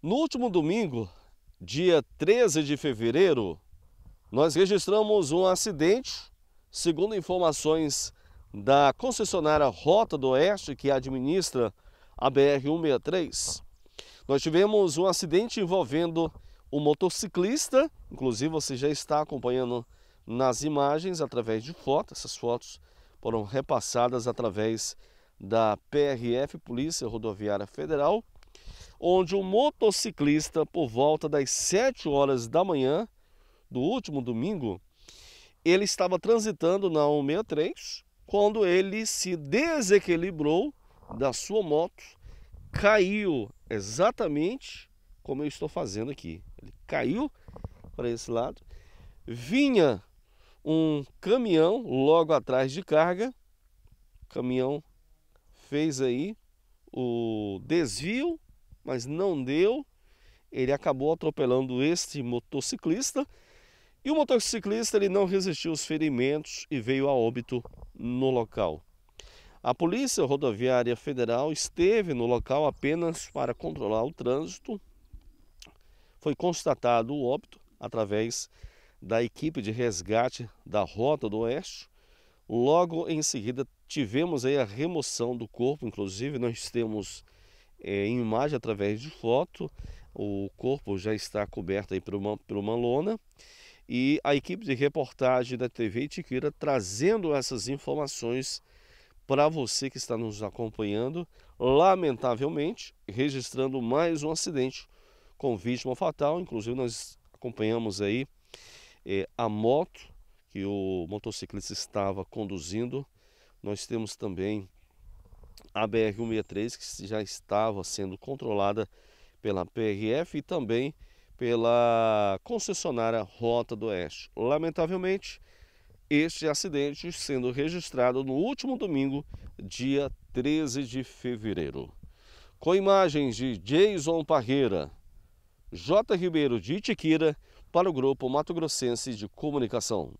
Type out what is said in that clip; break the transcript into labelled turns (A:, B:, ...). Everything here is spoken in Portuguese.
A: No último domingo, dia 13 de fevereiro, nós registramos um acidente, segundo informações da concessionária Rota do Oeste, que administra a BR-163. Nós tivemos um acidente envolvendo um motociclista, inclusive você já está acompanhando nas imagens através de fotos, essas fotos foram repassadas através da PRF, Polícia Rodoviária Federal, onde um motociclista, por volta das 7 horas da manhã do último domingo, ele estava transitando na 163 quando ele se desequilibrou da sua moto, caiu exatamente como eu estou fazendo aqui. Ele caiu para esse lado, vinha um caminhão logo atrás de carga, o caminhão fez aí o desvio mas não deu. Ele acabou atropelando este motociclista e o motociclista ele não resistiu aos ferimentos e veio a óbito no local. A Polícia Rodoviária Federal esteve no local apenas para controlar o trânsito. Foi constatado o óbito através da equipe de resgate da Rota do Oeste. Logo em seguida, tivemos aí a remoção do corpo, inclusive nós temos é, em imagem através de foto. O corpo já está coberto aí por uma, por uma lona. E a equipe de reportagem da TV Itiquira trazendo essas informações para você que está nos acompanhando. Lamentavelmente, registrando mais um acidente com vítima fatal. Inclusive, nós acompanhamos aí é, a moto que o motociclista estava conduzindo. Nós temos também a BR-163, que já estava sendo controlada pela PRF e também pela concessionária Rota do Oeste. Lamentavelmente, este acidente sendo registrado no último domingo, dia 13 de fevereiro. Com imagens de Jason Parreira, J. Ribeiro de Itiquira, para o Grupo Mato Grossense de Comunicação.